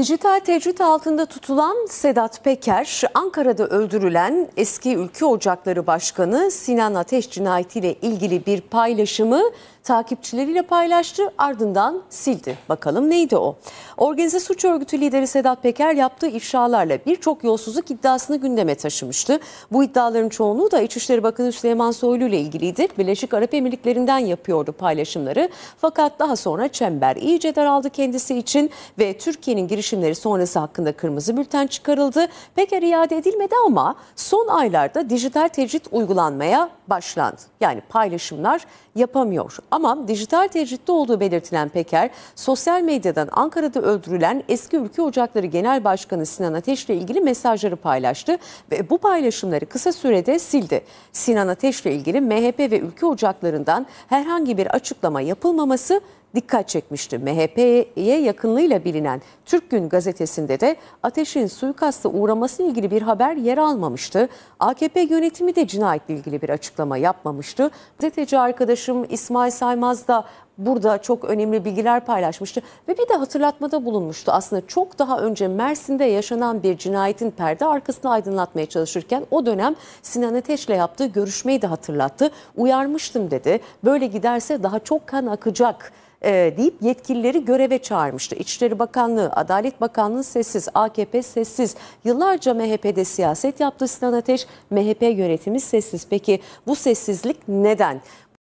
Dijital tecrit altında tutulan Sedat Peker, Ankara'da öldürülen eski ülke Ocakları Başkanı Sinan Ateş cinayetiyle ilgili bir paylaşımı takipçileriyle paylaştı ardından sildi. Bakalım neydi o? Organize suç örgütü lideri Sedat Peker yaptığı ifşalarla birçok yolsuzluk iddiasını gündeme taşımıştı. Bu iddiaların çoğunluğu da İçişleri Bakanı Süleyman Soylu ile ilgiliydi. Birleşik Arap Emirlikleri'nden yapıyordu paylaşımları. Fakat daha sonra çember iyice daraldı kendisi için ve Türkiye'nin girişimleri sonrası hakkında kırmızı bülten çıkarıldı. Peker iade edilmedi ama son aylarda dijital tecrit uygulanmaya başlandı. Yani paylaşımlar yapamıyor. Ama dijital tecritte olduğu belirtilen Peker, sosyal medyadan Ankara'da öldürülen eski Ülke Ocakları Genel Başkanı Sinan Ateş ile ilgili mesajları paylaştı ve bu paylaşımları kısa sürede sildi. Sinan Ateş ile ilgili MHP ve Ülke Ocakları'ndan herhangi bir açıklama yapılmaması dikkat çekmişti. MHP'ye yakınlığıyla bilinen Türk Gün gazetesinde de ateşin suikasta uğraması ilgili bir haber yer almamıştı. AKP yönetimi de cinayetle ilgili bir açıklama yapmamıştı. Gazeteci arkadaşım İsmail Saymaz da burada çok önemli bilgiler paylaşmıştı ve bir de hatırlatmada bulunmuştu. Aslında çok daha önce Mersin'de yaşanan bir cinayetin perde arkasını aydınlatmaya çalışırken o dönem Sinan Ateş'le yaptığı görüşmeyi de hatırlattı. Uyarmıştım dedi. Böyle giderse daha çok kan akacak e, deyip yetkilileri göreve çağırmıştı. İçişleri Bakanlığı, Adalet Bakanlığı sessiz, AKP sessiz. Yıllarca MHP'de siyaset yaptı Sinan Ateş, MHP yönetimi sessiz. Peki bu sessizlik neden?